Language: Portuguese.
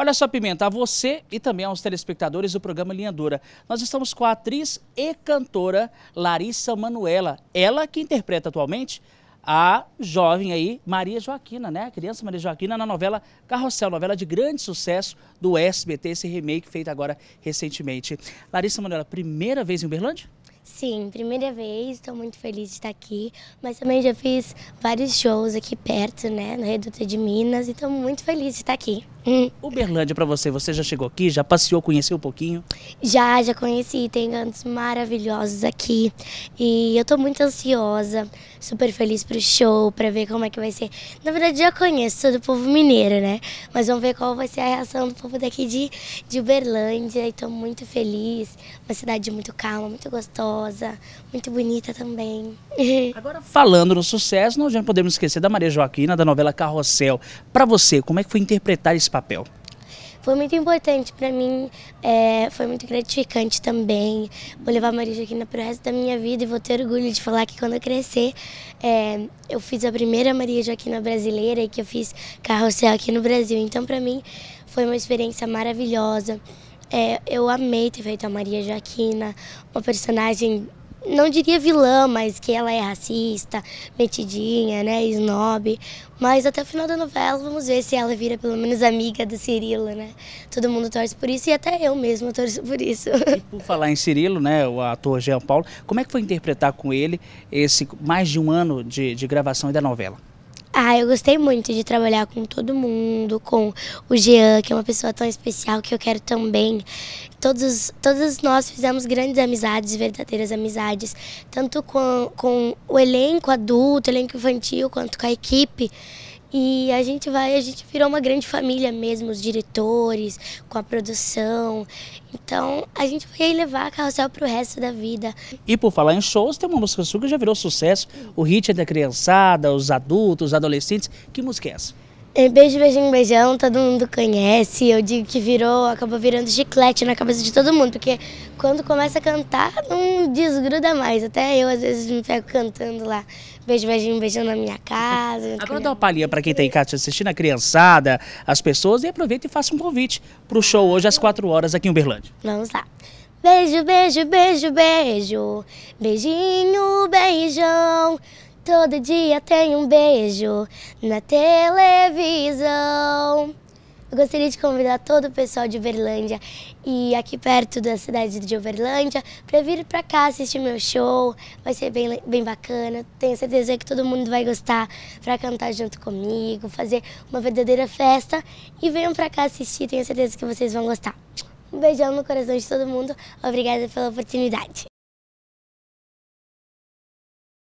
Olha só, Pimenta, a você e também aos telespectadores do programa Linha Dura. Nós estamos com a atriz e cantora Larissa Manuela. Ela que interpreta atualmente a jovem aí, Maria Joaquina, né? A criança Maria Joaquina na novela Carrossel, novela de grande sucesso do SBT, esse remake feito agora recentemente. Larissa Manuela, primeira vez em Uberlândia? Sim, primeira vez, estou muito feliz de estar aqui, mas também já fiz vários shows aqui perto, né, na Reduta de Minas, e estou muito feliz de estar aqui. Hum. Uberlândia para você, você já chegou aqui? Já passeou, conheceu um pouquinho? Já, já conheci. Tem cantos maravilhosos aqui. E eu tô muito ansiosa, super feliz pro show, para ver como é que vai ser. Na verdade, já conheço todo o povo mineiro, né? Mas vamos ver qual vai ser a reação do povo daqui de, de Uberlândia. E tô muito feliz. Uma cidade muito calma, muito gostosa, muito bonita também. Agora, falando no sucesso, nós não podemos esquecer da Maria Joaquina, da novela Carrossel. Para você, como é que foi interpretar esse papel? Foi muito importante para mim, é, foi muito gratificante também. Vou levar a Maria Joaquina para o resto da minha vida e vou ter orgulho de falar que quando eu crescer, é, eu fiz a primeira Maria Joaquina brasileira e que eu fiz carrossel aqui no Brasil. Então, para mim, foi uma experiência maravilhosa. É, eu amei ter feito a Maria Joaquina, uma personagem não diria vilã, mas que ela é racista, metidinha, né, snob. Mas até o final da novela vamos ver se ela vira pelo menos amiga do Cirilo, né? Todo mundo torce por isso e até eu mesmo torço por isso. E por falar em Cirilo, né, o ator Jean Paulo, como é que foi interpretar com ele esse mais de um ano de, de gravação da novela? Ah, eu gostei muito de trabalhar com todo mundo, com o Jean, que é uma pessoa tão especial que eu quero também. Todos, todos nós fizemos grandes amizades, verdadeiras amizades, tanto com, com o elenco adulto, elenco infantil, quanto com a equipe. E a gente vai, a gente virou uma grande família mesmo, os diretores, com a produção. Então a gente vai levar a Carrossel pro resto da vida. E por falar em shows, tem uma música sua que já virou sucesso. O hit é da criançada, os adultos, os adolescentes. Que música é essa? É, beijo, beijinho, beijão, todo mundo conhece. Eu digo que virou, acabou virando chiclete na cabeça de todo mundo, porque quando começa a cantar, não desgruda mais. Até eu, às vezes, me pego cantando lá. Beijo, beijinho, beijão na minha casa. Agora dá uma palhinha para quem tá em casa assistindo, a criançada, as pessoas, e aproveita e faça um convite pro show hoje às 4 horas aqui em Uberlândia. Vamos lá. Beijo, beijo, beijo, beijo. Beijinho, beijão. Todo dia tem um beijo na televisão. Eu gostaria de convidar todo o pessoal de Uberlândia e aqui perto da cidade de Uberlândia para vir para cá assistir meu show. Vai ser bem, bem bacana. Tenho certeza que todo mundo vai gostar para cantar junto comigo, fazer uma verdadeira festa. E venham para cá assistir, tenho certeza que vocês vão gostar. Um beijão no coração de todo mundo. Obrigada pela oportunidade.